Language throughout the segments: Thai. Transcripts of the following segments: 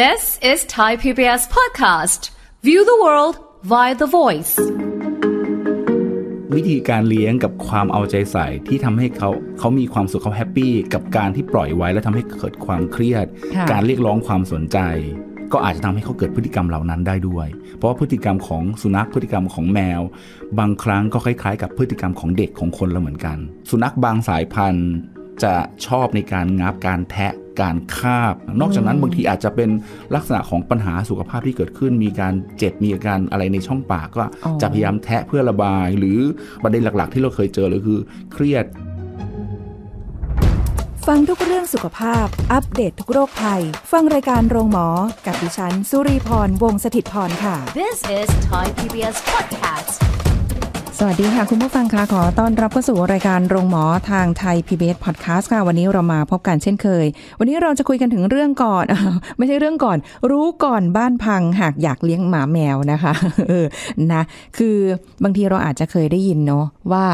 This is Thai PBS podcast. View the world via the voice. วิธีการเลี้ยงกับความเอาใจใส่ที่ทำให้เขาเขามีความสุขเขาแฮปปี้กับการที่ปล่อยไว้และทำให้เกิดความเครียด การเรียกร้องความสนใจ ก็อาจจะทำให้เขาเกิดพฤติกรรมเหล่านั้นได้ด้วย เพราะว่าพฤติกรรมของสุนัขพฤติกรรมของแมว บางครั้งก็คล้ายๆกับพฤติกรรมของเด็กของคนเราเหมือนกัน สุนัขบางสายพันธุ์จะชอบในการงับการแทะการคาบ นอกจากนั้นบางทีอาจจะเป็นลักษณะของปัญหาสุขภาพที่เกิดขึ้น มีการเจ็บมีอาการอะไรในช่องปาก ก็จะพยายามแทะเพื่อระบาย หรือประเด็นหลักๆ ที่เราเคยเจอเลยคือเครียด ฟังทุกเรื่องสุขภาพ อัปเดตททุกโรคภัย ฟังรายการโรงหมอ กับดิฉันสุรีพรวงศิตพร ค่ะ This is Thai PBS Podcast วัสดีค่ะคุณผู้ฟังคะขอต้อนรับเข้าสู่รายการโรงหมอทางไทย PBS Podcast ค่ะวันนี้เรามาพบกันเช่นเคย วันนี้เราจะคุยกันถึงเรื่องก่อนไม่ใช่เรื่องก่อน รู้ก่อนบ้านพัง หากอยากเลี้ยงหมาแมวนะคะเออนะคือบางทีเราอาจจะเคยได้ยินเนาะว่า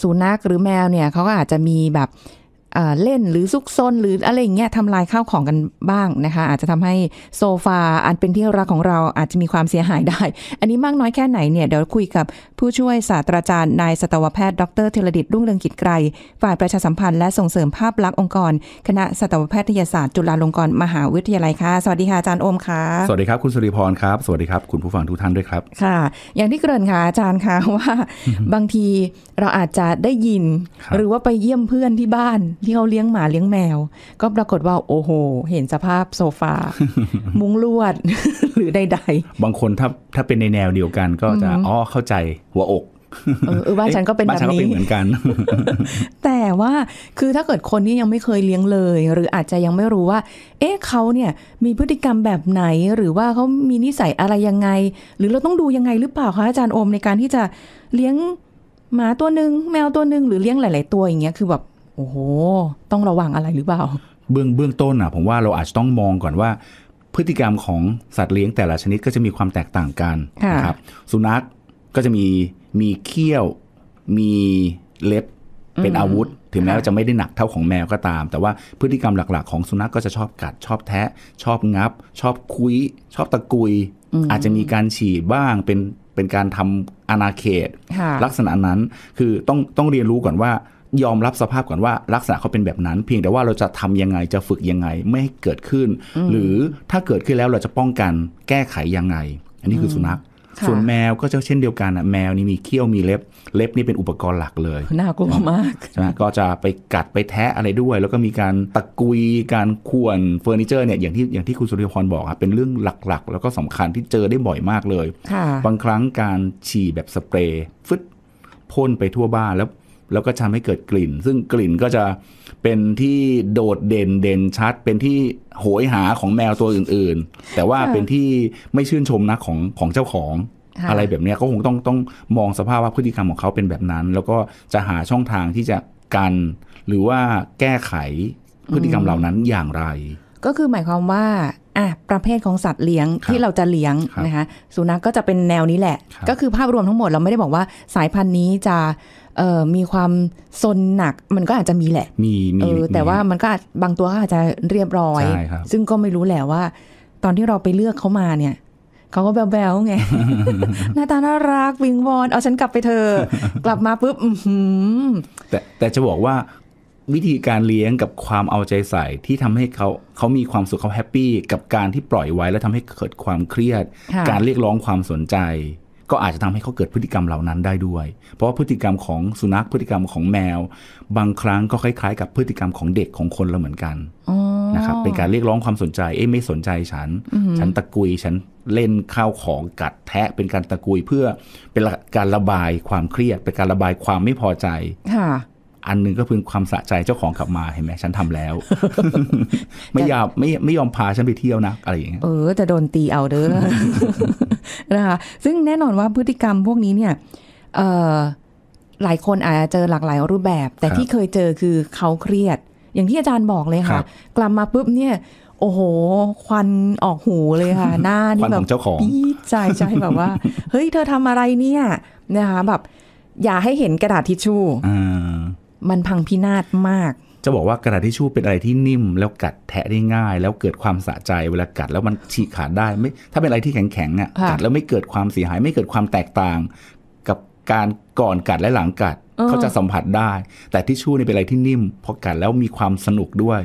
สุนัขหรือแมวเนี่ยเขาก็อาจจะมีแบบเล่นหรือซุกซนหรืออะไรอย่างเงี้ยทำลายข้าวของกันบ้างนะคะอาจจะทำให้โซฟาอันเป็นที่รักของเราอาจจะมีความเสียหายได้ อันนี้มากน้อยแค่ไหนเนี่ยเดี๋ยวคุยกับผู้ช่วยศาสตราจารย์นายสัตวแพทย์ดรเทรลดิตรุ่งเรืองกิจไกรฝ่ายประชาสัมพันธ์และส่งเสริมภาพลักษณ์องค์กร คณะสัตวแพทยศาสตร์จุฬาลงกรณ์มหาวิทยาลัยค่ะ สวัสดีค่ะอาจารย์อมค่ะสวัสดีครับคุณสุริพรครับสวัสดีครับ คุณผู้ฟังทุกท่านด้วยครับค่ะ อย่างที่เกริ่นค่ะอาจารย์ค่ะว่าบางทีเราอาจจะได้ยินหรือว่าไปเยี่ยมเพื่อนที่บ้านที่เขาเลี้ยงหมาเลี้ยงแมวก็ปรากฏว่าโอ้โห เห็นสภาพโซฟามุ้งลวดหรือใดๆ บางคนถ้าถ้าเป็นในแนวเดียวกันก็จะอ๋อเข้าใจหัวอกเออบ้านฉันก็เป็นแบบนี้เหมือนกันแต่ว่าคือถ้าเกิดคนที่ยังไม่เคยเลี้ยงเลยหรืออาจจะยังไม่รู้ว่า เอ๊ะเขาเนี่ยมีพฤติกรรมแบบไหนหรือว่าเขามีนิสัยอะไรยังไง หรือเราต้องดูยังไงหรือเปล่าคะอาจารย์อมในการที่จะเลี้ยงหมาตัวหนึ่งแมวตัวหนึ่งหรือเลี้ยงหลาย ๆตัวอย่างเงี้ยคือแบบโอ้โห ต้องระวังอะไรหรือเปล่า เบื้องเบื้องต้นอ่ะ ผมว่าเราอาจจะต้องมองก่อนว่า พฤติกรรมของสัตว์เลี้ยงแต่ละชนิดก็จะมีความแตกต่างกันนะครับ สุนัขก็จะมีมีเขี้ยว มีเล็บเป็นอาวุธ ถึงแม้ว่าจะไม่ได้หนักเท่าของแมวก็ตาม แต่ว่าพฤติกรรมหลักๆของสุนัขกก็จะชอบกัดชอบแทะชอบงับ ชอบคุยชอบตะกุย อาจจะมีการฉีดบ้างเป็นเป็นการทำอนาเขตลักษณะนั้นคือต้องต้องเรียนรู้ก่อนว่ายอมรับสภาพก่อนว่า ลักษณะเขาเป็นแบบนั้น เพียงแต่ว่าเราจะทำยังไงจะฝึกยังไง ไม่ให้เกิดขึ้น หรือถ้าเกิดขึ้นแล้วเราจะป้องกันแก้ไขยังไง อันนี้คือสุนัข ส่วนแมวก็จะเช่นเดียวกันอ่ะแมวนี่มีเขี้ยวมีเล็บเล็บนี่เป็นอุปกรณ์หลักเลยน่ากลัวมากใช่ไหมก็จะไปกัดไปแทะอะไรด้วย แล้วก็มีการตะกุยการข่วนเฟอร์นิเจอร์เนี่ยอย่างที่อย่างที่คุณสุริพรบอกอ่ะเป็นเรื่องหลักๆ แล้วก็สำคัญที่เจอได้บ่อยมากเลย บางครั้งการฉี่แบบสเปรย์ฟึดพ่นไปทั่วบ้านแล้วแล้วก็ทำให้เกิดกลิ่น ซึ่งกลิ่นก็จะเป็นที่โดดเด่นเด่นชัด เป็นที่โหยหาของแมวตัวอื่นๆ แต่ว่าเป็นที่ไม่ชื่นชมนะของของเจ้าของ อะไรแบบนี้ก็คงต้องต้องมองสภาพว่าพฤติกรรมของเขาเป็นแบบนั้น แล้วก็จะหาช่องทางที่จะกันหรือว่าแก้ไขพฤติกรรมเหล่านั้นอย่างไร ก็คือหมายความว่าอ่ะประเภทของสัตว์เลี้ยงที่เราจะเลี้ยงนะคะ สุนัขกก็จะเป็นแนวนี้แหละ ก็คือภาพรวมทั้งหมดเราไม่ได้บอกว่าสายพันธุ์นี้จะมีความซนหนัก มันก็อาจจะมีแหละ มีมีแต่ว่ามันก็บางตัวก็อาจจะเรียบร้อย ซึ่งก็ไม่รู้แหละว่า ตอนที่เราไปเลือกเขามาเนี่ย เขาก็แบวๆไงหน้าตาน่ารัก วิงวอนเอาฉันกลับไปเธอกลับมาปุ๊บแต่แต่จะบอกว่า วิธีการเลี้ยงกับความเอาใจใส่ที่ทำให้เขาเขามีความสุขเขาแฮปปี้กับการที่ปล่อยไว้แล้วทำให้เกิดความเครียด การเรียกร้องความสนใจก็อาจจะทำให้เขาเกิดพฤติกรรมเหล่านั้นได้ด้วย เพราะว่าพฤติกรรมของสุนัขพฤติกรรมของแมว บางครั้งก็คล้ายๆ กับพฤติกรรมของเด็กของคนเราเหมือนกันนะครับ เป็นการเรียกร้องความสนใจ เอ้ยไม่สนใจฉันฉันตะกุยฉันเล่นข้าวของ กัดแทะ เป็นการตะกุยเพื่อเป็นการระบายความเครียด เป็นการระบายความไม่พอใจอันนึงก็คือความสะใจเจ้าของกลับมาเห็นไหมฉันทำแล้ว ไม่ยอมไม่ไม่ยอมพาฉันไปเที่ยวนะอะไรอย่างเงี้ยเออจะโดนตีเอาเด้อนะคะซึ่งแน่นอนว่าพฤติกรรมพวกนี้เนี่ย เออหลายคนอาจจะเจอหลากหลายรูปแบบ แต่ที่เคยเจอคือเขาเครียด อย่างที่อาจารย์บอกเลยค่ะ กลับมาปุ๊บเนี่ย โอ้โหควันออกหูเลยค่ะหน้าที่แบบาของใจใจแบบว่า เฮ้ยเธอทำอะไรเนี่ยนะคะแบบ อย่าให้เห็นกระดาษทิชชู่มันพังพินาศมาก จะบอกว่ากระดาษทิชชู่เป็นอะไรที่นิ่ม แล้วกัดแทะได้ง่าย แล้วเกิดความสะใจเวลา กัด แล้วมันฉีกขาดได้ไม่ถ้าเป็นอะไรที่แข็งๆอ่ะกัดแล้วไม่เกิดความเสียหาย ไม่เกิดความแตกต่างกับการก่อนกัดและหลังกัด เขาจะสัมผัสได้ แต่ทิชชู่นี่เป็นอะไรที่นิ่มพอกัดแล้วมีความสนุกด้วย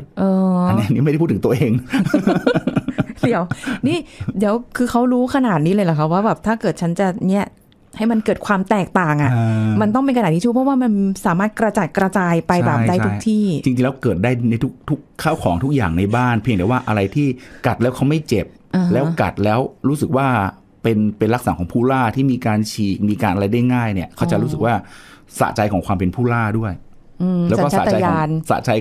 อันนี้ไม่ได้พูดถึงตัวเองเดี๋ยว นี่ เดี๋ยวคือเขารู้ขนาดนี้เลยเหรอคะว่าแบบถ้าเกิดฉันจะเนี่ยให้มันเกิดความแตกต่าง อ่ะ มันต้องเป็นกระดาษทิชชู่เพราะว่ามันสามารถกระจัดกระจายไปแบบได้ทุกที่ จริงๆแล้วเกิดได้ในทุกทุกข้าวของทุกอย่างในบ้าน เพียงแต่ว่าอะไรที่กัดแล้วเขาไม่เจ็บแล้วกัดแล้วรู้สึกว่าเป็นเป็นลักษณะของผู้ล่าที่มีการฉีกมีการอะไรได้ง่าย เนี่ยเขาจะรู้สึกว่าสะใจของความเป็นผู้ล่าด้วยแล้วก็สะใจของสะใจ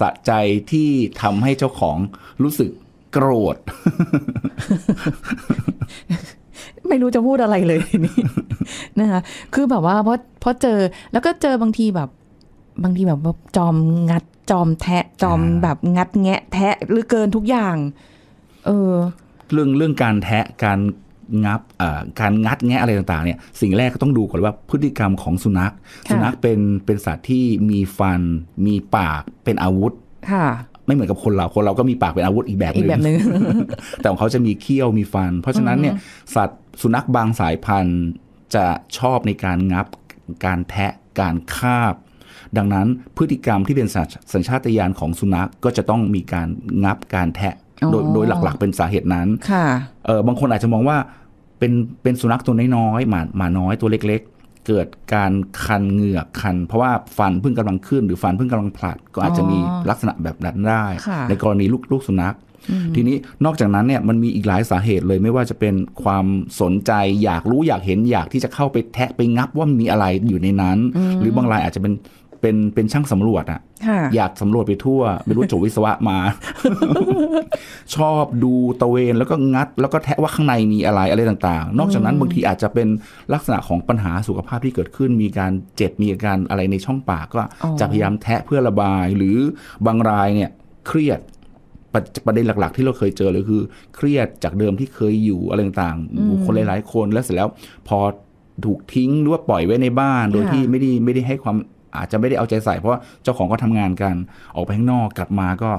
สะใจที่ทำให้เจ้าของรู้สึกโกรธไม่รู้จะพูดอะไรเลยนี่นะคะคือแบบว่าเพราะเพราะเจอแล้วก็เจอบางทีแบบ บางทีแบบจอมงัดจอมแทะจอมแบบงัดแงะ แทะหรือเกินทุกอย่าง เออ เรื่องเรื่องการแทะการงับการงัดแงะอะไรต่างๆเนี่ยสิ่งแรกก็ต้องดูก่อนว่าพฤติกรรมของสุนัข สุนัขเป็นเป็นสัตว์ที่มีฟันมีปากเป็นอาวุธค่ะไม่เหมือนกับคนเราคนเราก็มีปากเป็นอาวุธอีกแบบหนึ่งแต่ของเขาจะมีเขี้ยวมีฟันเพราะฉะนั้นเนี่ยสัตว์สุนัขบางสายพันธุ์จะชอบในการงับการแทะ การคาบ ดังนั้นพฤติกรรมที่เป็นสัญชาตญาณของสุนัขกก็จะต้องมีการงับการแทะ โดยโดยหลักๆเป็นสาเหตุนั้นค่ะเออบางคนอาจจะมองว่าเป็นเป็นสุนัขตัวน้อยๆหมาหมาน้อยตัวเล็ก ๆเกิดการคันเหงือกคัน เพราะว่าฟันเพิ่งกำลังขึ้น หรือฟันเพิ่งกำลังผลัดก็อาจจะมีลักษณะแบบนั้นได้ ในกรณีลูกลูกสุนัขทีนี้นอกจากนั้นเนี่ยมันมีอีกหลายสาเหตุเลยไม่ว่าจะเป็นความสนใจอยากรู้อยากเห็นอยากที่จะเข้าไปแทะไปงับว่ามีอะไรอยู่ในนั้นหรือบางรายอาจจะเป็นเป็น เป็นช่างสำรวจอะอยากสำรวจไปทั่วไม่รู้จบวิศวะมา ชอบดูตะเวนแล้วก็งัด แล้วก็แทะว่าข้างในมีอะไรอะไรต่างๆ นอกจากนั้นบางทีอาจจะเป็นลักษณะของปัญหาสุขภาพที่เกิดขึ้น มีการเจ็บมีอาการอะไรในช่องปากก็จะพยายาม แทะเพื่อระบายหรือบางรายเนี่ยเครียดประเด็นหลักๆที่เราเคยเจอเลยคือ เครียดจากเดิมที่เคยอยู่อะไรต่างๆคนหลายๆคนแล้วเสร็จแล้ว พอถูกทิ้งหรือว่าปล่อยไว้ในบ้านโดยที่ไม่ได้ไม่ได้ให้ความอาจจะไม่ได้เอาใจใส่เพราะเจ้าของก็ทำงานกัน ออกไปข้างนอกกลับมาก็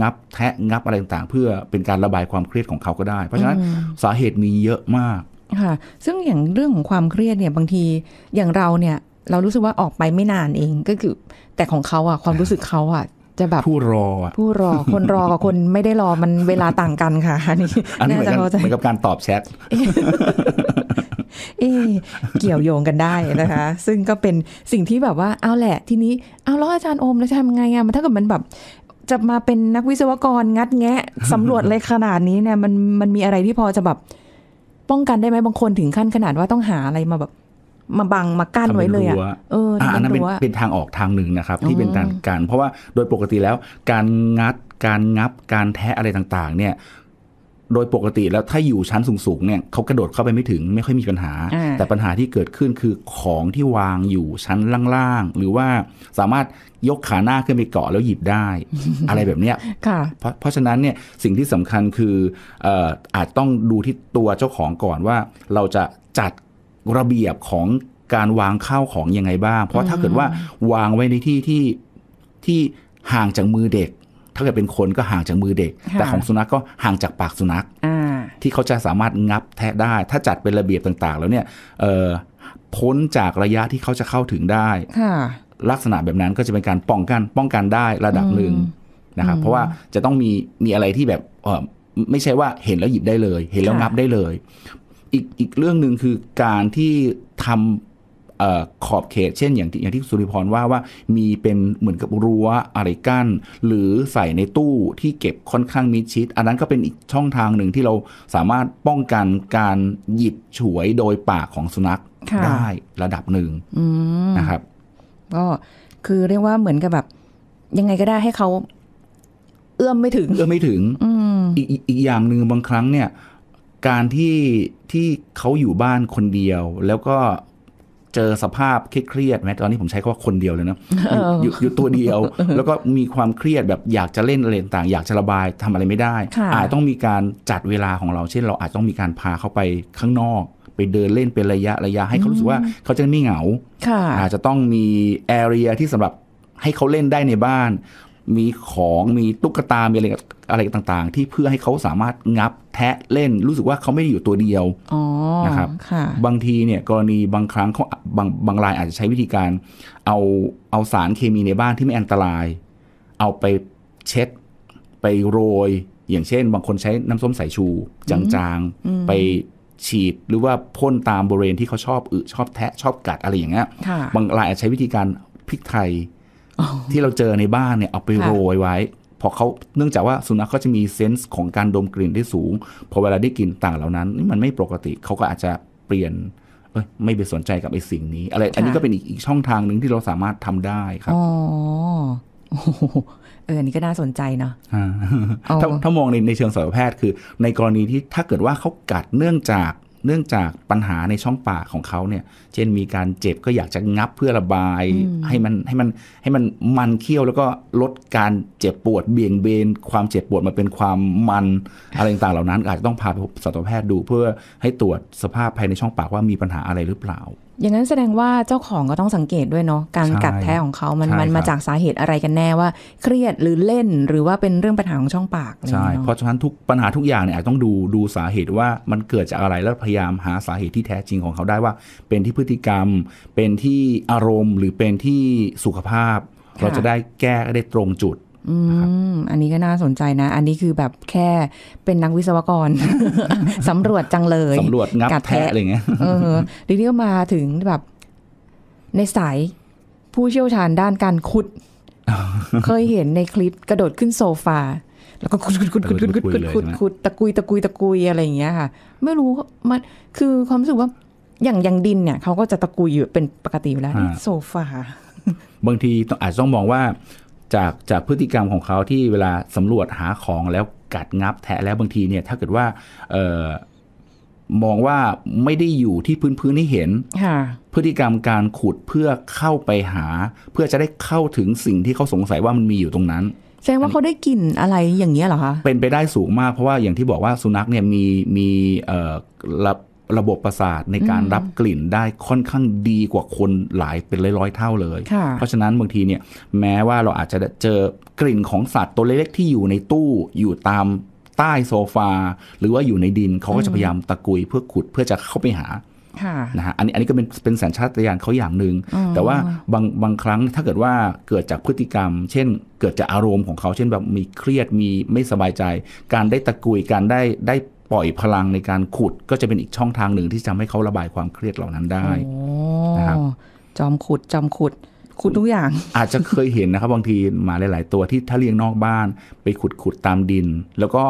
งับแทะงับอะไรต่างๆเพื่อเป็นการระบายความเครียดของเขาก็ได้เพราะฉะนั้นสาเหตุมีเยอะมาก ค่ะ ซึ่งอย่างเรื่องของความเครียดเนี่ยบางทีอย่างเราเนี่ย เรารู้สึกว่าออกไปไม่นานเองก็คือ แต่ของเขาอะความรู้สึกเขาอะจะแบบผู้รอผู้รอ คนรอกับคนไม่ได้รอมันเวลาต่างกันค่ะอันนี้อันนี้เหมือนกับการตอบแชทเอ๊เกี่ยวโยงกันได้นะคะ ซึ่งก็เป็นสิ่งที่แบบว่าเอาแหละ ทีนี้เอาแล้วอาจารย์โอมแล้วจะทำไงอ่ะมันถ้าเกิดมันแบบ จะมาเป็นนักวิศวกรงัดแงะสำรวจเลยขนาดนี้เนี่ย มันมันมีอะไรที่พอจะแบบป้องกันได้ไหมบางคนถึงขั้นขนาดว่าต้องหาอะไรมาแบบ มาบังมากั้นไว้เลยอ่ะเอออันนั้นเป็นเป็นทางออกทางหนึ่งนะครับ ที่เป็นการ เพราะว่าโดยปกติแล้ว การงัดการงับการแทะอะไรต่างๆ เนี่ยโดยปกติแล้วถ้าอยู่ชั้นสูงๆ เนี่ยเขากระโดดเข้าไปไม่ถึงไม่ค่อยมีปัญหา แต่ปัญหาที่เกิดขึ้นคือของที่วางอยู่ชั้นล่างๆ หรือว่าสามารถยกขาหน้าขึ้นไปเกาะแล้วหยิบได้ อะไรแบบเนี้ยเพราะเพราะฉะนั้นเนี่ย สิ่งที่สำคัญคือออาจต้องดูที่ตัวเจ้าของก่อนว่า เราจะจัดระเบียบของการวางข้าวของยังไงบ้าง เพราะถ้าเกิดว่าวางไว้ในที่ที่ที่ห่างจากมือเด็กถ้าเกิดเป็นคนก็ห่างจากมือเด็ก แต่ของสุนัขก็ห่างจากปากสุนัขที่เขาจะสามารถงับแทะได้ ถ้าจัดเป็นระเบียบต่าง ๆ แล้วเนี่ยพ้นจากระยะที่เขาจะเข้าถึงได้ลักษณะแบบนั้นก็จะเป็นการป้องกันป้องกันได้ระดับหนึ่งนะครับเพราะว่าจะต้องมีมีอะไรที่แบบไม่ใช่ว่าเห็นแล้วหยิบได้เลย เห็นแล้วงับได้เลย อีก อีกเรื่องหนึ่งคือการที่ทำขอบเขตเช่นอย่างที่อย่างที่สุริพรว่าว่ามีเป็นเหมือนกับรั้วอะไรกั้น หรือใส่ในตู้ที่เก็บค่อนข้างมิดชิด อันนั้นก็เป็นอีกช่องทางหนึ่งที่เราสามารถป้องกันการหยิบฉวยโดยปากของสุนัขได้ระดับหนึ่งนะครับก็คือเรียกว่าเหมือนกับแบบ ยังไงก็ได้ให้เขา เอื้อมไม่ถึง เอื้อมไม่ถึงอีกอีกอย่างหนึ่งบางครั้งเนี่ย การที่ที่เขาอยู่บ้านคนเดียวแล้วก็เจอสภาพเครียดไหมตอนนี้ผมใช้คำว่าคนเดียวเลยนะอยู่อยู่ตัวเดียว แล้วก็มีความเครียดแบบอยากจะเล่นอะไรต่างอยากจะระบายทำอะไรไม่ได้ อาจต้องมีการจัดเวลาของเราเช่นเราอาจต้องมีการพาเขาไปข้างนอกไปเดินเล่นเป็นระยะระยะให้เขารู้สึกว่า เขาจะไม่เหงาอาจจะต้องมีแอเรียที่สำหรับให้เขาเล่นได้ในบ้านมีของมีตุ๊กตา มีอะไรอะไรต่าง ๆ ที่เพื่อให้เขาสามารถงับแทะเล่นรู้สึกว่าเขาไม่ได้อยู่ตัวเดียวนะครับบางทีเนี่ยกรณีบางครั้งเขาบางบางรายอาจจะใช้วิธีการ เอาเอาสารเคมีในบ้านที่ไม่อันตราย เอาไปเช็ด ไปโรย อย่างเช่น บางคนใช้น้ำส้มสายชูจางๆ ไปฉีดหรือว่าพ่นตามบริเวณที่เขาชอบอึชอบแทะชอบกัดอะไรอย่างเงี้ยบางรายอาจใช้วิธีการพริกไทยที่เราเจอในบ้านเนี่ยเอาไปโรยไว้พอเขาเนื่องจากว่าสุนัขก็จะมีเซนส์ของการดมกลิ่นที่สูงพอเวลาได้ กลิ่นต่างเหล่านั้นนี่มันไม่ปกติเขาก็อาจจะเปลี่ยนเอ้ยไม่ไปสนใจกับไอ้สิ่งนี้ อะไรอันนี้ก็เป็นอีกอีกช่องทางหนึ่งที่เราสามารถทำได้ครับอ๋อเออนี่ก็น่าสนใจเนาะถ้าถ้ามองในในเชิงสัตวแพทย์คือ ในกรณีที่ถ้าเกิดว่าเขากัดเนื่องจากเนื่องจากปัญหาในช่องปากของเขาเนี่ย เช่น มีการเจ็บก็อยากจะงับเพื่อระบาย ให้มันให้มันให้มันมันเคี้ยวแล้วก็ลดการเจ็บปวดเบี่ยงเบนความเจ็บปวดมาเป็นความมัน อะไรต่างเหล่านั้นอาจจะต้องพาไปพบสัตวแพทย์ดูเพื่อให้ตรวจสภาพภายในช่องปากว่ามีปัญหาอะไรหรือเปล่าอย่างนั้นแสดงว่าเจ้าของก็ต้องสังเกตด้วยเนาะการกัดแท้ของเขามัน มันมาจากสาเหตุอะไรกันแน่ว่า เครียดหรือเล่นหรือว่าเป็นเรื่องปัญหาของช่องปากใช่ เพราะฉะนั้นทุกปัญหาทุกอย่างเนี่ยต้องดู ดูสาเหตุว่ามันเกิดจากอะไร แล้วพยายามหาสาเหตุที่แท้จริงของเขาได้ว่า เป็นที่พฤติกรรม เป็นที่อารมณ์ หรือเป็นที่สุขภาพ เราจะได้แก้ได้ตรงจุดอืมอันนี้ก็น่าสนใจนะ อันนี้คือแบบแค่เป็นนักวิศวกรสำรวจจังเลยสำรวจงับแทะอะไรเงี้ยเออหรือเรียกมาถึงแบบในสายผู้เชี่ยวชาญด้านการขุดเคยเห็นในคลิปกระโดดขึ้นโซฟา แล้วก็ขุดขุดขุดขุดขุดขุดขุดขุดขุดตะกุยตะกุยตะกุยอะไรอย่างเงี้ยค่ะ ไม่รู้มันคือความรู้สึกว่าอย่างอย่างดินเนี่ย เขาก็จะตะกุยอยู่เป็นปกติอยู่แล้ว โซฟาบางทีอาจต้องมองว่าจากจากพฤติกรรมของเขาที่เวลาสำรวจหาของแล้วกัดงับแทะแล้วบางทีเนี่ยถ้าเกิดว่าเมองว่าไม่ได้อยู่ที่พื้นพื้นที่เห็นพฤติกรรมการขุดเพื่อเข้าไปหา เพื่อจะได้เข้าถึงสิ่งที่เขาสงสัยว่ามันมีอยู่ตรงนั้น แสดงว่าเขาได้กลิ่นอะไรอย่างเงี้ยเหรอคะเป็นไปได้สูงมาก เพราะว่าอย่างที่บอกว่าสุนัขเนี่ยมีมีรระบบประสาทในการรับกลิ่นได้ค่อนข้างดีกว่าคนหลายเป็นร้อยๆเท่าเลย เพราะฉะนั้นบางทีเนี่ย แม้ว่าเราอาจจะเจอกลิ่นของสัตว์ตัวเล็กๆที่อยู่ในตู้อยู่ตามใต้โซฟา หรือว่าอยู่ในดินเขาก็จะพยายามตะกุยเพื่อขุดเพื่อจะเข้าไปหานะฮะอันนี้อันนี้ก็เป็นเป็นสัญชาตญาณเขาอย่างหนึง่งแต่ว่าบางบางครั้งถ้าเกิดว่าเกิดจากพฤติกรรม เช่น เกิดจากอารมณ์ของเขาเช่นแบบมีเครียดมีไม่สบายใจ การได้ตะกุยการได้ได้ปล่อยพลังในการขุดก็จะเป็นอีกช่องทางหนึ่งที่ทำให้เขาระบายความเครียดเหล่านั้นได้นะครับจอมขุดจอมขุด ขุดทุกอย่าง อาจจะเคยเห็นนะครับบางทีหมาหลายๆตัวที่ถ้าเลี้ยงนอกบ้านไปขุดขุดตามดิน แล้วก็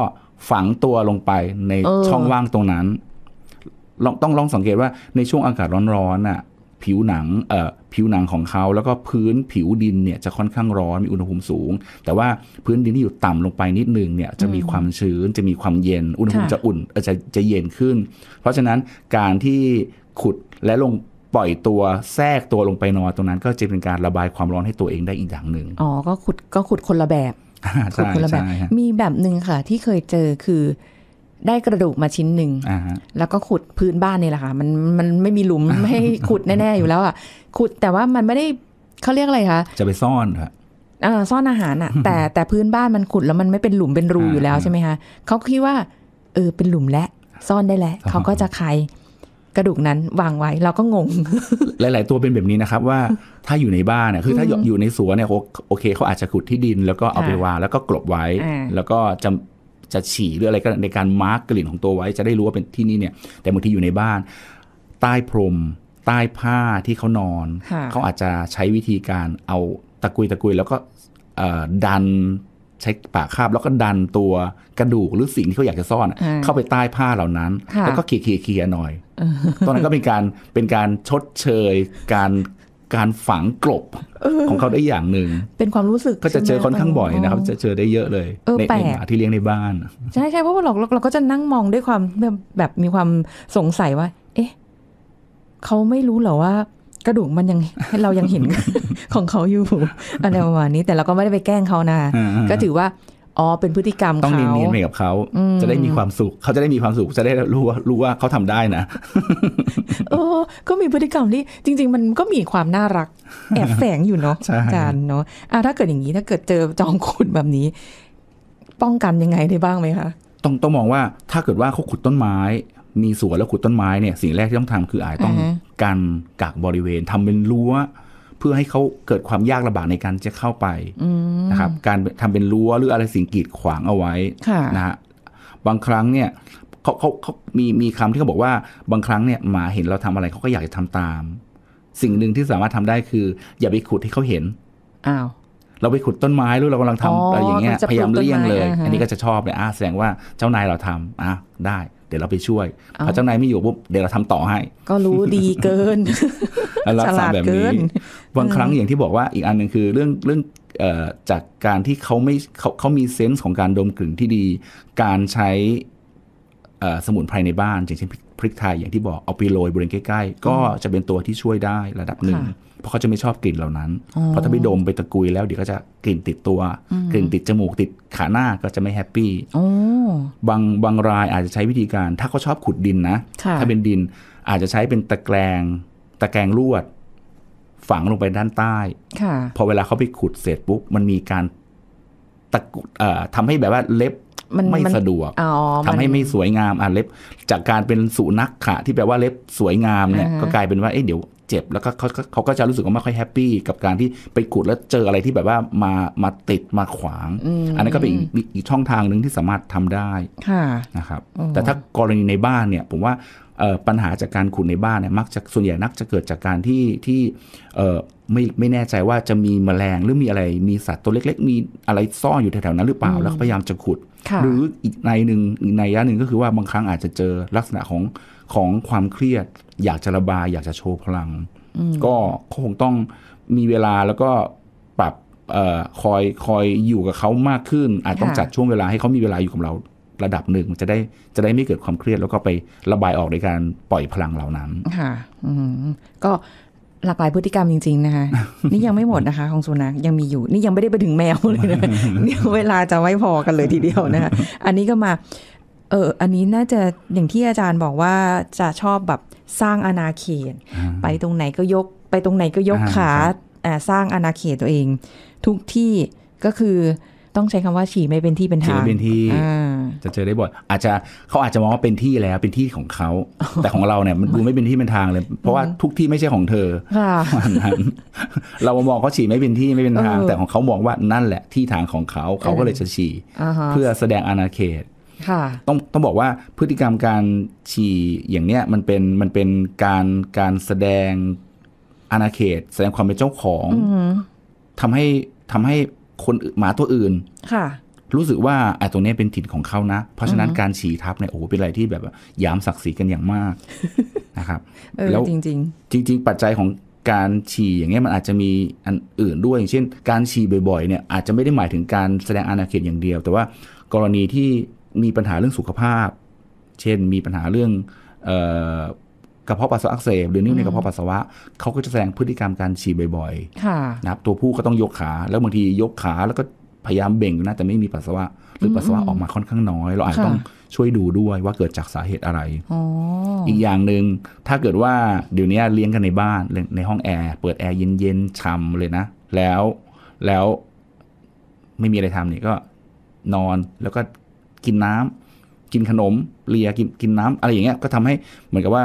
ฝังตัวลงไปในช่องว่างตรงนั้นลองต้องลองสังเกตว่าในช่วงอากาศร้อนๆน่ะ ผิวหนังเอ่อผิวหนังของเขาแล้วก็พื้นผิวดินเนี่ยจะค่อนข้างร้อน มีอุณหภูมิสูง แต่ว่าพื้นดินที่อยู่ต่ำลงไปนิดนึงเนี่ยจะมีความชื้นจะมีความเย็นอุณหภูมิจะอุ่นจะจะเย็นขึ้น เพราะฉะนั้นการที่ขุดและลงปล่อยตัวแทรกตัวลงไปนอนตรงนั้น ก็จะเป็นการระบายความร้อนให้ตัวเองได้อีกอย่างหนึ่งอ๋อก็ขุดก็ขุดคนละแบบขุดคนละแบบมีแบบหนึ่งค่ะ ที่เคยเจอคือได้กระดูกมาชิ้นหนึ่งแล้วก็ขุดพื้นบ้านนี่แหละค่ะมันมันไม่มีหลุมให้ขุดแน่ๆ อยู่แล้วอ่ะขุดแต่ว่ามันไม่ได้เขาเรียกอะไรคะจะไปซ่อนค่ะซ่อนอาหารอ่ะแต่แต่พื้นบ้านมันขุดแล้วมันไม่เป็นหลุมเป็นรูอยู่แล้วใช่ไหมคะเขาคิดว่า เออเป็นหลุมแล้วซ่อนได้แล้วเขาก็จะคายกระดูกนั้นวางไว้ เราก็งงหลาย ๆ ตัวเป็นแบบนี้นะครับ ว่าถ้าอยู่ในบ้านเนี่ยคือถ้าอยู่ในสวนเนี่ยโอเคเขาอาจจะขุดที่ดิน แล้วก็เอาไปวางแล้วก็กลบไว้แล้วก็จะจะฉี่หรืออะไรก็ ในการมาร์กกลิ่นของตัวไว้ จะได้รู้ว่าเป็นที่นี่เนี่ยแต่บางทีอยู่ในบ้าน ใต้พรม ใต้ผ้าที่เขานอนเขาอาจจะใช้วิธีการเอาตะกุยตะกุยแล้วก็ดันใช้ปากคาบแล้วก็ดันตัวกระดูกหรือสิ่งที่เขาอยากจะซ่อนเข้าไปใต้ผ้าเหล่านั้นแล้วก็เขีียเขียหน่อยตอนนั้นก็เป็นการเป็นการชดเชยการการฝังกลบของเขาได้อย่างหนึ่งเป็นความรู้สึกก็จะเจอค่อนข้างบ่อยนะครับจะเจอได้เยอะเลย ในหมาที่เลี้ยงในบ้านใช่ใช่เพราะว่าเราเราก็จะนั่งมองด้วยความแบบมีความสงสัยว่า เอ๊ะเขาไม่รู้เหรอว่ากระดูกมันยังเรายังเห็น ของเขาอยู่อะไรประมาณนี้แต่เราก็ไม่ได้ไปแกล้งเขานะก็ถือว่าอ๋อเป็นพฤติกรรมต้องเนียนๆไปกับเขาจะได้มีความสุขเขาจะได้มีความสุขจะได้รู้ว่า รู้ว่าเขาทำได้นะเออ ก็มีพฤติกรรมที่จริงๆมันก็มีความน่ารัก แอบแฝงอยู่เนาะอาจารย์เนาะอ่าถ้าเกิดอย่างนี้ถ้าเกิดเจอจองขุดแบบนี้ ป้องกันยังไงได้บ้างไหมคะต้องต้องมองว่า ถ้าเกิดว่าเขาขุดต้นไม้ มีสวนแล้วขุดต้นไม้เนี่ยสิ่งแรกที่ต้องทำคืออายต้องกันกักบริเวณทำเป็นรั้วเพื่อให้เขาเกิดความยากลำบากในการจะเข้าไปนะครับ การทำเป็นรั้วหรืออะไรสิ่งกีดขวางเอาไว้นะฮะบางครั้งเนี่ยเขาเขาเขามีมีคำที่เขาบอกว่าบางครั้งเนี่ยหมาเห็นเราทำอะไรเขาก็อยากจะทำตาม สิ่งหนึ่งที่สามารถทำได้คือ อย่าไปขุดให้เขาเห็นอ้าว เราไปขุดต้นไม้หรือเรากำลังทำอะไรอย่างเงี้ยพยายามเลี่ยงเลย อันนี้ก็จะชอบเลยอ่าแสดงว่าเจ้านายเราทำอ่ะได้เดี๋ยวเราไปช่วยพอเจ้านายไม่อยู่ปุ๊บ เดี๋ยวเราทำต่อให้ ก็รู้ดีเกินลักษณะแบบนี้บางครั้งอย่างที่บอกว่าอีกอันหนึ่งคือเรื่องเรื่องจากการที่เขาไม่เขาเขามีเซนส์ของการดมกลิ่นที่ดี การใช้สมุนไพรในบ้านอย่างเช่นพริกไทยอย่างที่บอกเอาไปโรยบริเวณใกล้ๆ ก็จะเป็นตัวที่ช่วยได้ระดับหนึ่งเพราะเขาจะไม่ชอบกลิ่นเหล่านั้น เพราะถ้าไปดมไปตะกุยแล้วเดี๋ยวก็จะกลิ่นติดตัวกลิ่นติดจมูกติดขาหน้าก็จะไม่แฮปปี้บางบางรายอาจจะใช้วิธีการ ถ้าเขาชอบขุดดินนะ ถ้าเป็นดิน อาจจะใช้เป็นตะแกรง ตะแกรงลวด ฝังลงไปด้านใต้พอเวลาเขาไปขุดเสร็จปุ๊บมันมีการ ตะกุทำให้แบบว่าเล็บ มันไม่สะดวกทำให้ไม่สวยงามอ่ะเล็บ จากการเป็นสุนัขขะที่แปลว่าเล็บสวยงามเนี่ย ก็กลายเป็นว่า เอ๊ะเดี๋ยวเจ็บแล้วก็เขาเขาก็จะรู้สึกว่าไม่ค่อยแฮปปี้กับการที่ไปขุดแล้ว เจออะไรที่แบบว่ามามาติดมาขวาง อันนั้นก็เป็นอีกช่องทางหนึ่งที่สามารถทำได้นะครับแต่ถ้ากรณีในบ้านเนี่ยผมว่าปัญหาจากการขุดในบ้านเนี่ยมักจะส่วนใหญ่นักจะเกิดจากการที่ที่ไม่ไม่แน่ใจว่าจะมีแมลงหรือมีอะไรมีสัตว์ตัวเล็กๆ มีอะไรซ่อนอยู่แถวๆนั้นหรือเปล่าแล้วพยายามจะขุด หรืออีกในหนึ่งในยะหนึ่งก็คือว่าบางครั้งอาจจะเจอลักษณะของของความเครียดอยากจะระบายอยากจะโชว์พลังก็คงต้องมีเวลาแล้วก็ปรับคอยคอยอยู่กับเขามากขึ้นอาจต้องจัดช่วงเวลาให้เขามีเวลาอยู่กับเราระดับหนึ่งจะได้จะได้ไม่เกิดความเครียดแล้วก็ไประบายออกในการปล่อยพลังเหล่านั้นค่ะก็หลากหลายพฤติกรรมจริง ๆนะคะนี่ยังไม่หมดนะคะ ของสุนัขยังมีอยู่นี่ยังไม่ได้ไปถึงแมวเลยนะเวลาจะไม่พอกันเลยทีเดียวนะคะอันนี้ก็มาเออ อันนี้น่าจะอย่างที่อาจารย์บอกว่าจะชอบแบบสร้างอาณาเขตไปตรงไหนก็ยกไปตรงไหนก็ยกขาสร้างอาณาเขตตัวเอง ทุกที่ก็คือต้องใช้คำว่าฉี่ไม่เป็นที่เป็นทางไม่เป็นที่จะเจอได้บ่อยอาจจะเขาอาจจะมองว่าเป็นที่แล้วเป็นที่ของเขาแต่ของเราเนี่ยมันดูไม่เป็นที่เป็นทางเลย เพราะว่าทุกที่ไม่ใช่ของเธอนนเรามองเขาฉี่ไม่เป็นที่ไม่เป็นทาง แต่ของเขามองว่านั่นแหละที่ทางของเขาเขาก็เลยจะฉี่เพื่อแสดงอาณาเขตต้องต้องบอกว่าพฤติกรรมการฉี่อย่างเนี้ยมันเป็นมันเป็นการการแสดงอาณาเขต แสดงความเป็นเจ้าของทำให้ทำให้คนหมาตัวอื่นค่ะ รู้สึกว่าไอ้ตัวนี้เป็นถิ่นของเขานะ เพราะฉะนั้นการฉี่ทับเนี่ยโอ้โหเป็นอะไรที่แบบยามศักดิ์ศรีกันอย่างมากนะครับแล้วจริงจริงจริงๆ ปัจจัยของการฉี่อย่างเงี้ยมันอาจจะมีอันอื่นด้วย อย่างเช่น การฉี่บ่อยๆ เนี่ย อาจจะไม่ได้หมายถึงการแสดงอาณาเขตอย่างเดียว แต่ว่ากรณีที่มีปัญหาเรื่องสุขภาพ เช่น มีปัญหาเรื่องกระเพาะปัสสาวะอักเสบหรือนิ้วในกระเพาะปัสสาวะเขาก็จะแสดงพฤติกรรมการฉี่บ่อยๆนะครับ ตัวผู้ก็ต้องยกขา แล้วบางทียกขาแล้วก็พยายามเบ่งนะ แต่ไม่มีปัสสาวะ หรือปัสสาวะออกมาค่อนข้างน้อย เราอาจต้องช่วยดูด้วยว่าเกิดจากสาเหตุอะไรอีกอย่างหนึ่ง ถ้าเกิดว่าเดี๋ยวนี้เลี้ยงกันในบ้าน ในห้องแอร์ เปิดแอร์เย็นๆช่าเลยนะ แล้ว แล้วไม่มีอะไรทำเนี่ยก็ นอน แล้วก็กินน้ำ กินขนมเลียกินกินน้ำอะไรอย่างเงี้ยก็ทำให้เหมือนกับว่า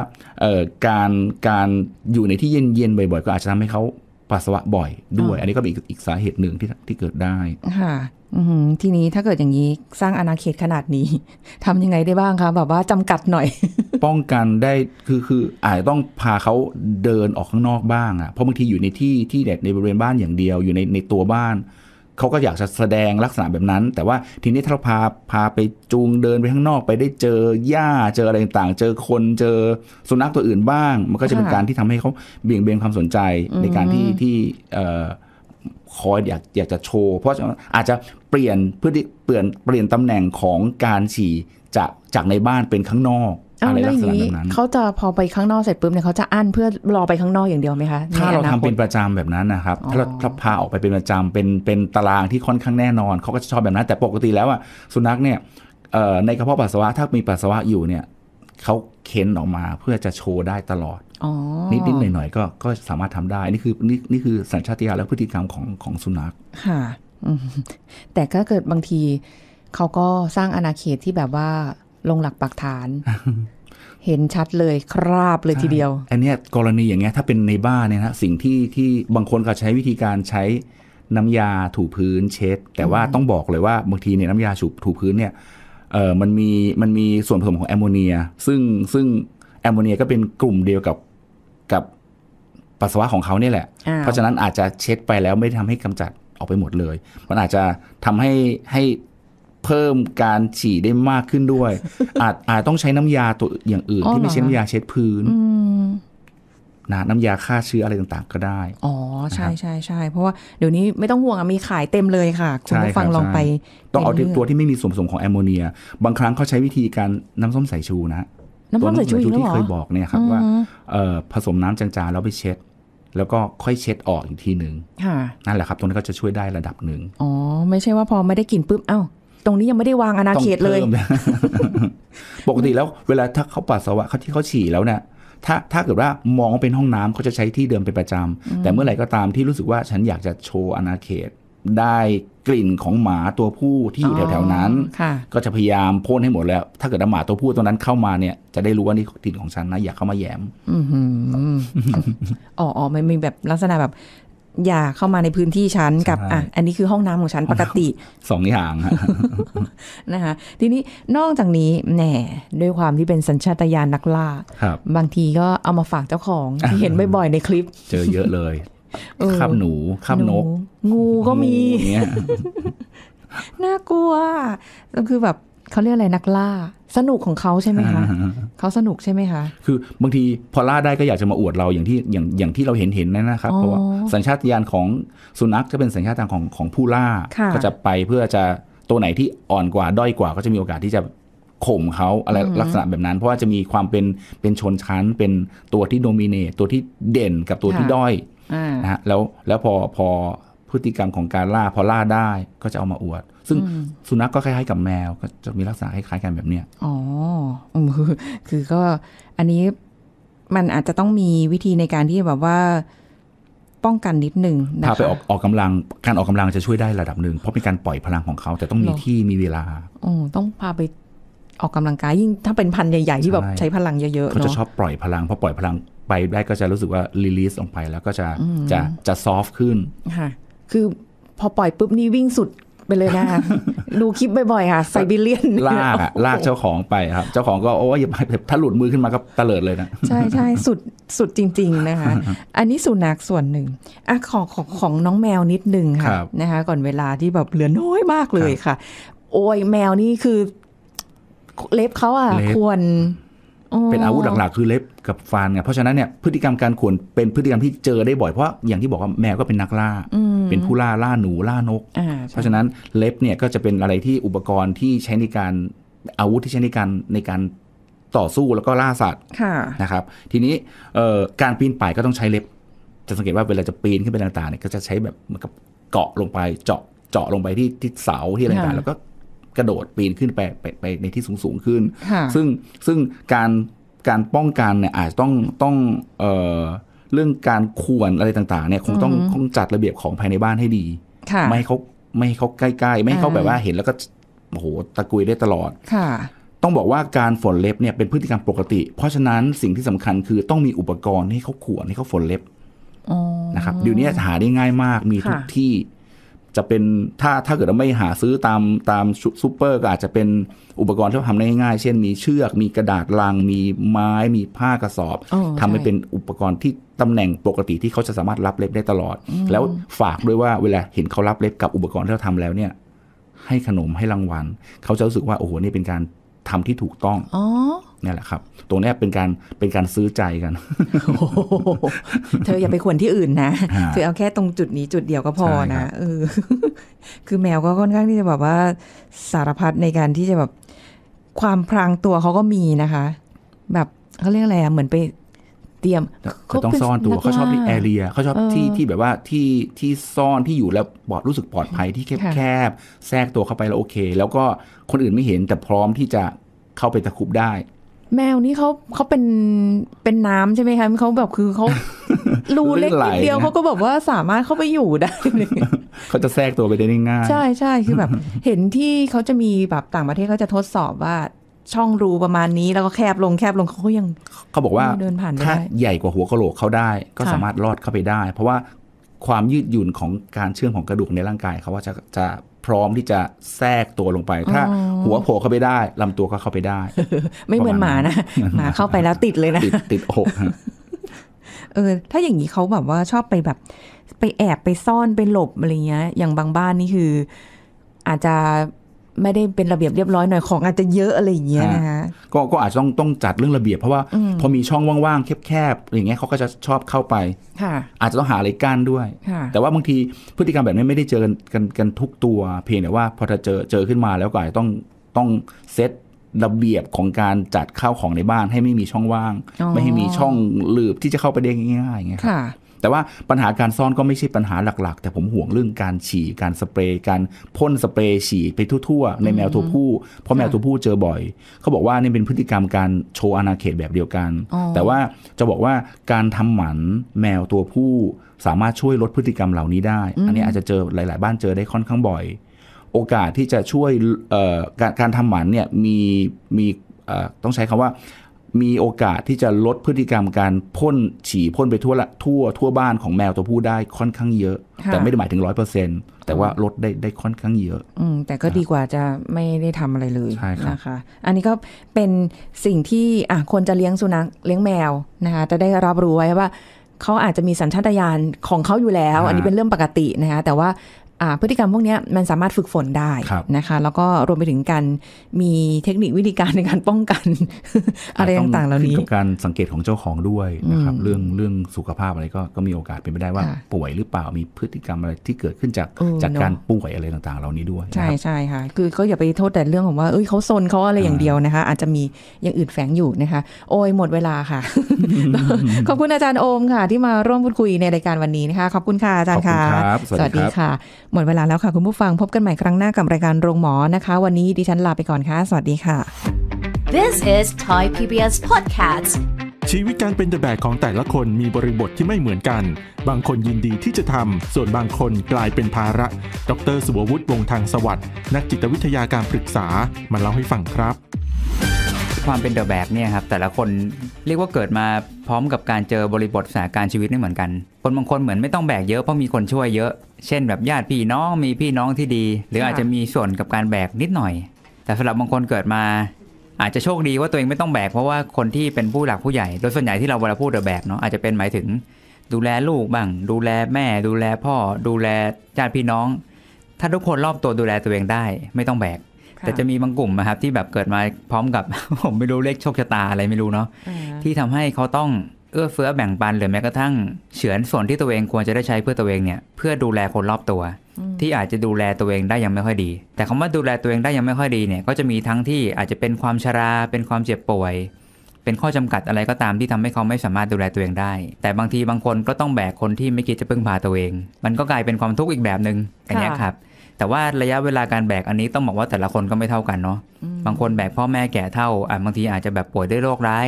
การการอยู่ในที่เย็นเย็นบ่อยๆก็อาจจะทำให้เขาปัสสาวะบ่อยด้วยอันนี้ก็เป็นอีกสาเหตุหนึ่งที่ที่เกิดได้ค่ะทีนี้ถ้าเกิดอย่างนี้สร้างอาณาเขตขนาดนี้ ทำยังไงได้บ้างคะแบบว่าจำกัดหน่อย ป้องกันได้คือคืออาจจะต้องพาเขาเดินออกข้างนอกบ้างอะเพราะบางทีอยู่ในที่ที่แดดในบริเวณบ้านอย่างเดียวอยู่ในในตัวบ้านเขาก็อยากจะแสดงลักษณะแบบนั้น แต่ว่าทีนี้ถ้าเราพาพาไปจูงเดินไปข้างนอกไปได้เจอหญ้าเจออะไรต่างๆเจอคนเจอสุนัขตัวอื่นบ้าง มันก็จะเป็นการที่ทำให้เขาเบี่ยงเบนความสนใจในการที่ที่คอยอยากอยากจะโชว์ เพราะอาจจะเปลี่ยนเพื่อเปลี่ยนเปลี่ยนตำแหน่งของการฉี่จากจากในบ้านเป็นข้างนอกอะไรลักษณะแบบนั้นเขาจะพอไปข้างนอกเสร็จปุ๊บเนี่ยเขาจะอั้นเพื่อรอไปข้างนอกอย่างเดียวไหมคะถ้าเราทำเป็นประจำแบบนั้นนะครับถ้าเราพาออกไปเป็นประจำเป็นเป็นตารางที่ค่อนข้างแน่นอนเขาก็จะชอบแบบนั้น แต่ปกติแล้วอ่ะสุนัขเนี่ยในกระเพาะปัสสาวะถ้ามีปัสสาวะอยู่เนี่ยเขาเค้นออกมาเพื่อจะโชว์ได้ตลอดนิดนิดหน่อยหน่อยก็ก็สามารถทำได้นี่คือนี่นี่คือสัญชาตญาณและพฤติกรรมของของสุนัขค่ะแต่ถ้าเกิดบางที เขาก็สร้างอาณาเขตที่แบบว่าลงหลักปักฐาน เห็นชัดเลยคราบเลยทีเดียว อันนี้กรณีอย่างเงี้ย ถ้าเป็นในบ้านเนี่ยนะสิ่งที่ที่บางคนก็ใช้วิธีการใช้น้ำยาถูพื้น เช็ด แต่ว่าต้องบอกเลยว่าบางทีเนี่ยน้ำยาถูพื้นเนี่ยเออมันมีมันมีส่วนผสมของแอมโมเนีย ซึ่งซึ่งแอมโมเนียก็เป็นกลุ่มเดียวกับกับปัสสาวะของเขาเนี่ยแหละเพราะฉะนั้นอาจจะเช็ดไปแล้วไม่ทำให้กำจัดออกไปหมดเลยมันอาจจะทำให้ให้เพิ่มการฉี่ได้มากขึ้นด้วย อาจอาจต้องใช้น้ำยาตัวอย่างอื่นที่ไม่ใช่น้ำยาเช็ดพื้นนะ น้ำยาฆ่าเชื้ออะไรต่างๆ ก็ได้ อ๋อ ใช่ใช่ใช่เพราะว่า เดี๋ยวนี้ไม่ต้องห่วงมีขายเต็มเลยค่ะ คุณผู้ฟังลองไป ต้องเอาตัวที่ไม่มีส่วนผสมของแอมโมเนีย บางครั้งเขาใช้วิธีการน้ำส้มสายชูนะ น้ำส้มสายชูที่เคยบอกเนี่ยครับว่าผสมน้ำจางๆแล้วไปเช็ด แล้วก็ค่อยเช็ดออกอีกทีหนึ่งนั่นแหละครับ ตรงนี้ก็จะช่วยได้ระดับหนึ่ง อ๋อ ไม่ใช่ว่าพอไม่ได้กินปุ๊บเอ้าตรงนี้ยังไม่ได้วางอาณาเขตเลยปกติแล้วเวลาถ้าเขาปัสสาวะเขาที่เขาฉี่แล้วเนี่ย ถ้าถ้าเกิดว่ามองเป็นห้องน้ำเขาจะใช้ที่เดิมเป็นประจำ แต่เมื่อไหร่ก็ตามที่รู้สึกว่าฉันอยากจะโชว์อาณาเขตได้กลิ่นของหมาตัวผู้ที่อยู่แถวๆนั้น ก็จะพยายามพ่นให้หมดแล้ว ถ้าเกิดหมาตัวผู้ตัวนั้นเข้ามาเนี่ยจะได้รู้ว่านี่กลิ่นของฉันนะอยากเข้ามาแยมอ๋อไม่มีแบบลักษณะแบบอย่าเข้ามาในพื้นที่ฉันกับ อ่ะ อันนี้คือห้องน้ำของฉันปกติ สองอย่างนะคะทีนี้นอกจากนี้แหน่ ด้วยความที่เป็นสัญชาตญาณนักล่าบบางทีก็เอามาฝากเจ้าของ ที่เห็นบ่อยๆในคลิป เจอเยอะเลยข้ามหนูข้ามนก งูก็มีน่ากลัวคือแบบเขาเรียกอะไร นักล่าสนุกของเขาใช่ไหมคะเขาสนุกใช่ไหมคะคือบางทีพอล่าได้ก็อยากจะมาอวดเราอย่างที่อย่างอย่างที่เราเห็นเห็นนั่นนะครับเพราะว่าสัญชาตญาณของสุนัขจะเป็นสัญชาตญาณของของผู้ล่า ก็จะไปเพื่อจะตัวไหนที่อ่อนกว่าด้อยกว่า ก็จะมีโอกาสที่จะข่มเขาอะไรลักษณะแบบนั้น เพราะว่าจะมีความเป็นเป็นชนชั้นเป็นตัวที่โดมิเนตตัวที่เด่นกับตัวที่ด้อยนะฮะแล้วแล้วพอพอพฤติกรรมของการล่า พอล่าได้ก็จะเอามาอวด ซึ่งสุนัขกก็คล้าย ๆ กับแมว ก็จะมีลักษณะคล้ายๆกันแบบเนี้ยอ๋อคือก็อันนี้มันอาจจะต้องมีวิธีในการที่แบบว่าป้องกันนิดนึงนะคะพาไปออกออกกำลังการออกกำลังจะช่วยได้ระดับหนึ่ง เพราะเป็นการปล่อยพลังของเขาแต่ต้องมีที่มีเวลาอต้องพาไปออกกำลังกายยิ่งถ้าเป็นพันใหญ่ๆที่แบบใช้พลังเยอะๆเขาจะชอบปล่อยพลังพอปล่อยพลังไปได้ก็จะรู้สึกว่ารีลีสออกไปแล้วก็จะจะจะซอฟต์ขึ้นคือพอปล่อยปุ๊บนี่วิ่งสุดไปเลยนะดูคลิปบ่อยๆ ค่ะไซบีเลียนลากลากเจ้าของไปครับ เจ้าของก็โอ้ยถ้าหลุดมือขึ้นมาก็ตะเลิดเลยนะใช่ใช่สุดสุดจริงๆ นะคะ อันนี้สุนัขส่วนหนึ่งอ่ะของของของน้องแมวนิดนึงค่ะนะคะก่อนเวลาที่แบบเหลือน้อยมากเลยค่ะ โอ้ยแมวนี่คือเล็บเขาอ่ะควรเป็นอาวุธหลักๆคือเล็บกับฟันไงเพราะฉะนั้นเนี่ยพฤติกรรมการข่วนเป็นพฤติกรรมที่เจอได้บ่อยเพราะอย่างที่บอกว่าแมวก็เป็นนักล่าเป็นผู้ล่าล่าหนูล่านก เพราะฉะนั้นเล็บเนี่ย ก็จะเป็นอะไรที่อุปกรณ์ที่ใช้ในการอาวุธที่ใช้ในการในการต่อสู้แล้วก็ล่าสัตว์นะครับทีนี้การปีนป่ายก็ต้องใช้เล็บ จะสังเกตว่าเวลาจะปีนขึ้นไปต่างๆเนี่ยก็จะใช้แบบเหมือนกับเกาะลงไปเจาะเจาะลงไปที่ที่เสาที่อะไรต่างๆแล้วก็กระโดดปีนขึ้นไป ไปไปในที่สูงสูงขึ้น ซึ่งซึ่งการการป้องกันเนี่ยอาจจะต้องต้องเอ่อเรื่องการควรอะไรต่างๆเนี่ยคงต้องคงจัดระเบียบของภายในบ้านให้ดี ไม่ให้เขาไม่ให้เขาใกล้ๆ ไม่ให้เขาแบบว่าเห็นแล้วก็ โอ้โหตะกุยได้ตลอดค่ะ ต้องบอกว่าการฝนเล็บเนี่ยเป็นพฤติกรรมปกติ เพราะฉะนั้นสิ่งที่สำคัญคือต้องมีอุปกรณ์ให้เขาขวนให้เขาฝนเล็บนะครับเดี๋ยวนี้หาได้ง่ายมากมีทุกที่จะเป็นถ้าถ้าเกิดเราไม่หาซื้อตามตามซูเปอร์ก็อาจจะเป็นอุปกรณ์ที่ทำได้ง่ายๆเช่นมีเชือกมีกระดาษลังมีไม้มีผ้ากระสอบ ทำให้เป็นอุปกรณ์ที่ตำแหน่งปกติที่เขาจะสามารถรับเล็บได้ตลอด แล้วฝากด้วยว่าเวลาเห็นเขารับเล็บกับอุปกรณ์ที่เราทำแล้วเนี่ย ให้ขนมให้รางวัล เขาจะรู้สึกว่าโอ้โหนี่เป็นการทำที่ถูกต้องนี่แหละ ครับ ตรงนี้เป็นการเป็นการซื้อใจกัน เธอ อย่าไปควรที่อื่นนะเธอเอาแค่ตรงจุดนี้จุดเดียวก็พอนะเออคือแมวก็ ค่อนข้างที่จะแบบว่า สารพัดในการที่จะแบบความพรางตัวเขาก็มีนะคะ แบบเขาเรียกอะไรอะเหมือนไปเตรียมเขาต้องซ่อนตัวเขาชอบี่แอเรียเขาชอบที่ที่แบบว่าที่ ที่ซ่อนที่อยู่แล้วปลอดรู้สึกปลอดภัยที่แคบแคบแทรกตัวเข้าไปแล้วโอเค แล้วก็คนอื่นไม่เห็นแต่พร้อมที่จะเข้าไปตะคุบได้ แมวนี่เขาเขาเป็นเป็นน้ำใช่ไหมคะเขาแบบคือเขารูเล็กนิดเดียวเขาก็แบบว่าสามารถเข้าไปอยู่ได้ เขาจะแทรกตัวไปได้ง่ายใช่ใช่คือแบบเห็นที่เขาจะมีแบบต่างประเทศเขาจะทดสอบว่าช่องรูประมาณนี้แล้วก็แคบลงแคบลงเขาก็ยังเขาบอกว่าเดินผ่านได้ใหญ่กว่าหัวกะโหลกเขาได้ ก็สามารถรอดเข้าไปได้ เพราะว่าความยืดหยุ่นของการเชื่อมของกระดูกในร่างกายเขาว่าจะจะพร้อมที่จะแทรกตัวลงไปถ้าหัวโผล่เข้าไปได้ลำตัวก็เข้าไปได้ไม่เหมือนหมานะหมาเข้าไปแล้วติดเลยนะติดติดอกเออถ้าอย่างนี้เขาแบบว่าชอบไปแบบ ไปแอบไปซ่อนไปหลบอะไรเงี้ยอย่างบางบ้านนี่คืออาจจะไม่ได้เป็นระเบียบเรียบร้อยหน่อยของอาจจะเยอะอะไรอย่างเงี้ยนะคะก็ก็อาจต้องต้องจัดเรื่องระเบียบเพราะว่า พอมีช่องว่างๆแคบๆอย่างเงี้ยเขาก็จะชอบเข้าไป อาจจะต้องหาอะไรกั้นด้วยแต่ว่าบางทีพฤติกรรมแบบนี้ไม่ได้เจอกันกันกันทุกตัวเพียงแต่ว่าพอเจอเจอขึ้นมาแล้วก็อาจจะต้องต้องเซตระเบียบของการจัดข้าวของในบ้านให้ไม่มีช่องว่าง ไม่ให้มีช่องหลืบที่จะเข้าไปได้ง่ายๆอย่างเงี้ยค่ะแต่ว่าปัญหาการซ่อนก็ไม่ใช่ปัญหาหลักๆ แต่ผมห่วงเรื่องการฉี่ การสเปรย์ การพ่นสเปรย์ฉี่ไปทั่วๆ ในแมวตัวผู้ เพราะแมวตัวผู้เจอบ่อย เขาบอกว่านี่เป็นพฤติกรรมการโชว์อาณาเขตแบบเดียวกัน แต่ว่าจะบอกว่าการทำหมันแมวตัวผู้สามารถช่วยลดพฤติกรรมเหล่านี้ได้ อันนี้อาจจะเจอหลาย ๆ บ้านเจอได้ค่อนข้างบ่อย โอกาสที่จะช่วยการการทำหมันเนี่ยมีมีต้องใช้คำว่ามีโอกาสที่จะลดพฤติกรรมการพ่นฉี่พ่นไปทั่วละทั่ว ทั่วบ้านของแมวตัวผู้ได้ค่อนข้างเยอะ แต่ไม่ได้หมายถึงร้อยเปอร์เซ็นต์แต่ว่าลดได้ได้ค่อนข้างเยอะ อืมแต่ก็ดีกว่าจะไม่ได้ทำอะไรเลยนะคะ อันนี้ก็เป็นสิ่งที่อ่ะคนจะเลี้ยงสุนัขเลี้ยงแมวนะคะจะได้รับรู้ไว้ว่าเขาอาจจะมีสัญชาตญาณของเขาอยู่แล้ว อันนี้เป็นเรื่องปกตินะคะแต่ว่าพฤติกรรมพวกนี้มันสามารถฝึกฝนได้นะคะ แล้วก็รวมไปถึงการมีเทคนิควิธีการในการป้องกันอะไรต่างๆเหล่านี้กับการสังเกตของเจ้าของด้วยนะครับ เรื่องเรื่องสุขภาพอะไรก็ก็มีโอกาสเป็นไปได้ว่า ป่วยหรือเปล่ามีพฤติกรรมอะไรที่เกิดขึ้นจากจากการป่วยอะไรต่างๆเหล่านี้ด้วยใช่ใช่ค่ะคือก็อย่าไปโทษแต่เรื่องของว่าเอ้ยเขาซนเขาอะไรอย่างเดียวนะคะ อาจจะมีอย่างอื่นแฝงอยู่นะคะ โอ้ยหมดเวลาค่ะขอบคุณอาจารย์โอมค่ะ ที่มาร่วมพูดคุยในรายการวันนี้นะคะขอบคุณค่ะอาจารย์ค่ะสวัสดีค่ะหมดเวลาแล้วค่ะ คุณผู้ฟังพบกันใหม่ครั้งหน้ากับรายการโรงหมอนะคะ วันนี้ดิฉันลาไปก่อนค่ะ สวัสดีค่ะ This is Thai PBS Podcast ชีวิตการเป็นแบบของแต่ละคนมีบริบทที่ไม่เหมือนกัน บางคนยินดีที่จะทำส่วนบางคนกลายเป็นภาระ ดรสุวฒิวงทางสวัสด์นักจิตวิทยาการปรึกษามาเล่าให้ฟังครับ ความเป็นเดอะแบบเนี่ยครับ แต่ละคนเรียกว่าเกิดมาพร้อมกับการเจอบริบทสถานการณ์ชีวิตนี่เหมือนกัน คนบางคนเหมือนไม่ต้องแบกเยอะเพราะมีคนช่วยเยอะ เช่นแบบญาติพี่น้องมีพี่น้องที่ดี หรืออาจจะมีส่วนกับการแบกนิดหน่อย แต่สำหรับบางคนเกิดมาอาจจะโชคดีว่าตัวเองไม่ต้องแบกเพราะว่าคนที่เป็นผู้หลักผู้ใหญ่ โดยส่วนใหญ่ที่เราเวลาพูดเดอแบกเนาะอาจจะเป็นหมายถึง ดูแลลูกบ้างดูแลแม่ ดูแลพ่อ ดูแลญาติพี่น้อง ถ้าทุกคนรอบตัวดูแลตัวเองได้ไม่ต้องแบกแต่จะมีบางกลุ่มนะครับที่แบบเกิดมาพร้อมกับ ผมไม่รู้เลขโชคชะตาอะไรไม่รู้เนาะที่ทำให้เขาต้องเอื้อเฟื้อแบ่งปันหรือแม้กระทั่งเฉือนส่วนที่ตัวเองควรจะได้ใช้เพื่อตัวเองเนี่ย เพื่อดูแลคนรอบตัว ที่อาจจะดูแลตัวเองได้ยังไม่ค่อยดี แต่คำว่าดูแลตัวเองได้ยังไม่ค่อยดีเนี่ยก็จะมีทั้งที่อาจจะเป็นความชราเป็นความเจ็บป่วย เป็นข้อจำกัดอะไรก็ตามที่ทำให้เขาไม่สามารถดูแลตัวเองได้ แต่บางทีบางคนก็ต้องแบกคนที่ไม่คิดจะพึ่งพาตัวเอง มันก็กลายเป็นความทุกข์อีกแบบหนึง่งอันนี้ครับแต่ว่าระยะเวลาการแบกอันนี้ต้องบอกว่าแต่ละคนก็ไม่เท่ากันเนาะ บางคนแบกพ่อแม่แก่เท่า อ่า บางทีอาจจะแบบป่วยด้วยโรคร้าย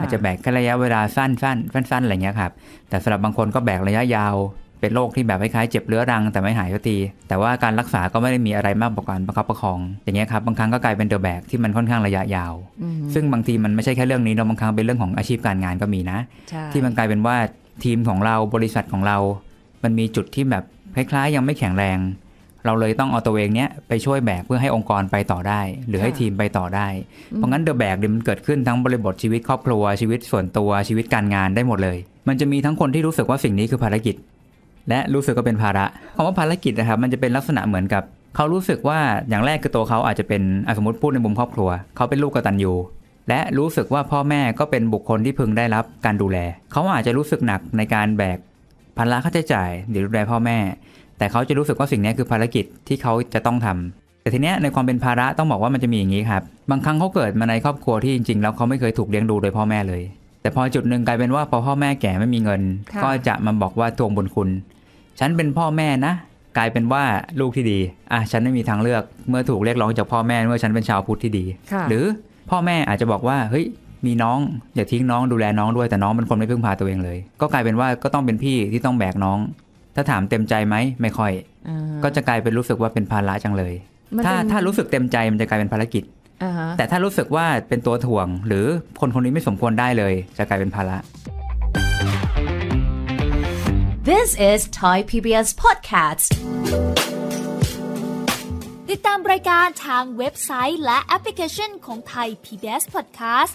อาจจะแบกแค่ระยะเวลาสั้นสั้นสั้นๆ อะไรเงี้ยครับ แต่สำหรับบางคนก็แบกระยะยาว เป็นโรคที่แบบคล้ายๆ เจ็บเรื้อรังแต่ไม่หายทันที แต่ว่าการรักษาก็ไม่ได้มีอะไรมากกว่าการประคับประคอง อย่างเงี้ยครับ บางครั้งก็กลายเป็นเดือแบกที่มันค่อนข้างระยะยาว ซึ่งบางทีมันไม่ใช่แค่เรื่องนี้เราบางครั้งเป็นเรื่องของอาชีพการงานก็มีนะ ที่มันกลายเป็นว่าทีมของเรา บริษัทของเรา มันมีจุดที่แบบคล้ายๆยังไม่แข็งแรงเราเลยต้องเอาตัวเองเนี้ยไปช่วยแบกเพื่อให้องค์กรไปต่อได้ หรือให้ทีมไปต่อได้ เพราะงั้นเดอะแบกเนี่ยมันเกิดขึ้นทั้งบริบทชีวิตครอบครัวชีวิตส่วนตัวชีวิตการงานได้หมดเลย มันจะมีทั้งคนที่รู้สึกว่าสิ่งนี้คือภารกิจ และรู้สึกก็เป็นภาระคำว่าภารกิจนะครับมันจะเป็นลักษณะเหมือนกับ เขารู้สึกว่าอย่างแรกคือตัวเขาอาจจะเป็นสมมติพูดในมุมครอบครัวเขาเป็นลูกกตัญญูและรู้สึกว่าพ่อแม่ก็เป็นบุคคลที่พึงได้รับการดูแล เขาอาจจะรู้สึกหนักในการแบกภาระค่าใช้จ่ายหรือดูแลพ่อแม่แต่เขาจะรู้สึกว่าสิ่งนี้คือภารกิจที่เขาจะต้องทำ แต่ทีเนี้ยในความเป็นภาระต้องบอกว่ามันจะมีอย่างนี้ครับ บางครั้งเขาเกิดมาในครอบครัวที่จริงๆ แล้วเขาไม่เคยถูกเลี้ยงดูโดยพ่อแม่เลย แต่พอจุดหนึ่งกลายเป็นว่าพอพ่อแม่แก่ไม่มีเงิน ก็จะมาบอกว่าทวงบุญคุณ ฉันเป็นพ่อแม่นะ กลายเป็นว่าลูกที่ดีอ่ะฉันไม่มีทางเลือก เมื่อถูกเรียกร้องจากพ่อแม่เมื่อฉันเป็นชาวพุทธที่ดี หรือพ่อแม่อาจจะบอกว่าเฮ้ย มีน้อง อย่าทิ้งน้องดูแลน้องด้วยแต่น้องเป็นคนไม่พึ่งพาตัวเองเลย ก็กลายเป็นว่าก็ต้องเป็นพี่ที่ต้องแบกน้องถ้าถามเต็มใจไหม ไม่ค่อย ก็จะกลายเป็นรู้สึกว่าเป็นภาระจังเลย ถ้าถ้ารู้สึกเต็มใจ มันจะกลายเป็นภารกิจ แต่ถ้ารู้สึกว่าเป็นตัวถ่วง หรือคนคนนี้ไม่สมควรได้เลย จะกลายเป็นภาระ This is Thai PBS Podcast ติดตามรายการทางเว็บไซต์และแอปพลิเคชันของ Thai PBS Podcast